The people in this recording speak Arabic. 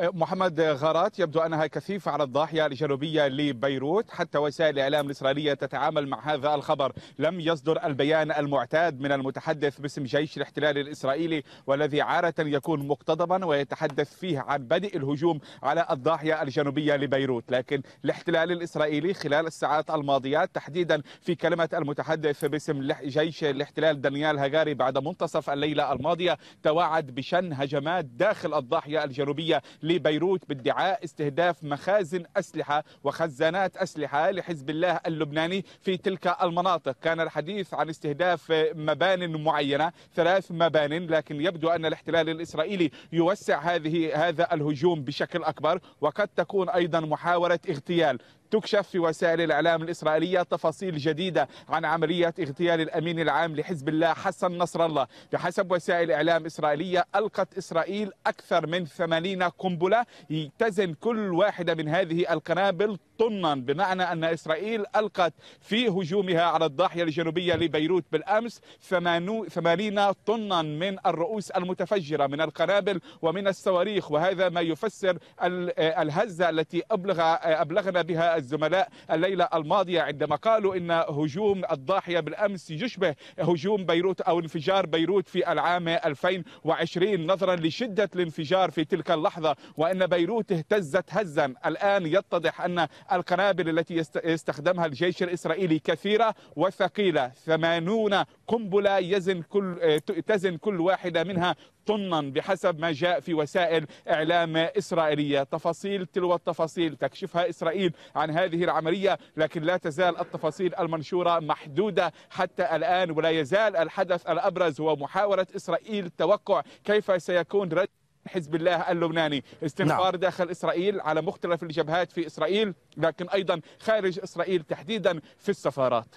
محمد غارات يبدو أنها كثيفة على الضاحية الجنوبية لبيروت حتى وسائل الإعلام الإسرائيلية تتعامل مع هذا الخبر لم يصدر البيان المعتاد من المتحدث باسم جيش الاحتلال الإسرائيلي والذي عادة يكون مقتضبا ويتحدث فيه عن بدء الهجوم على الضاحية الجنوبية لبيروت لكن الاحتلال الإسرائيلي خلال الساعات الماضيات تحديدا في كلمة المتحدث باسم جيش الاحتلال دانيال هاغاري بعد منتصف الليلة الماضية توعد بشن هجمات داخل الضاحية الجنوبية لبيروت بادعاء استهداف مخازن أسلحة وخزانات أسلحة لحزب الله اللبناني في تلك المناطق كان الحديث عن استهداف مبان معينة ثلاث مبان لكن يبدو أن الاحتلال الإسرائيلي يوسع هذه هذا الهجوم بشكل أكبر وقد تكون أيضا محاولة اغتيال تكشف في وسائل الإعلام الإسرائيلية تفاصيل جديدة عن عملية اغتيال الأمين العام لحزب الله حسن نصر الله بحسب وسائل إعلام إسرائيلية ألقت إسرائيل أكثر من ثمانين قنبلة يتزن كل واحدة من هذه القنابل طنا بمعنى أن إسرائيل ألقت في هجومها على الضاحية الجنوبية لبيروت بالأمس 80 طنا من الرؤوس المتفجرة من القنابل ومن الصواريخ وهذا ما يفسر الهزة التي أبلغ أبلغنا بها الزملاء الليلة الماضية عندما قالوا إن هجوم الضاحية بالأمس يشبه هجوم بيروت أو انفجار بيروت في العام 2020 نظرا لشدة الانفجار في تلك اللحظة وأن بيروت اهتزت هزا الآن يتضح أن القنابل التي يستخدمها الجيش الإسرائيلي كثيرة وثقيلة 80 قنبلة يزن كل آه، تزن كل واحدة منها طنا بحسب ما جاء في وسائل إعلام إسرائيلية تفاصيل تلو التفاصيل تكشفها إسرائيل عن هذه العملية لكن لا تزال التفاصيل المنشورة محدودة حتى الآن ولا يزال الحدث الأبرز هو محاولة إسرائيل توقع كيف سيكون رد حزب الله اللبناني استنفار نعم. داخل إسرائيل على مختلف الجبهات في إسرائيل لكن أيضا خارج إسرائيل تحديدا في السفارات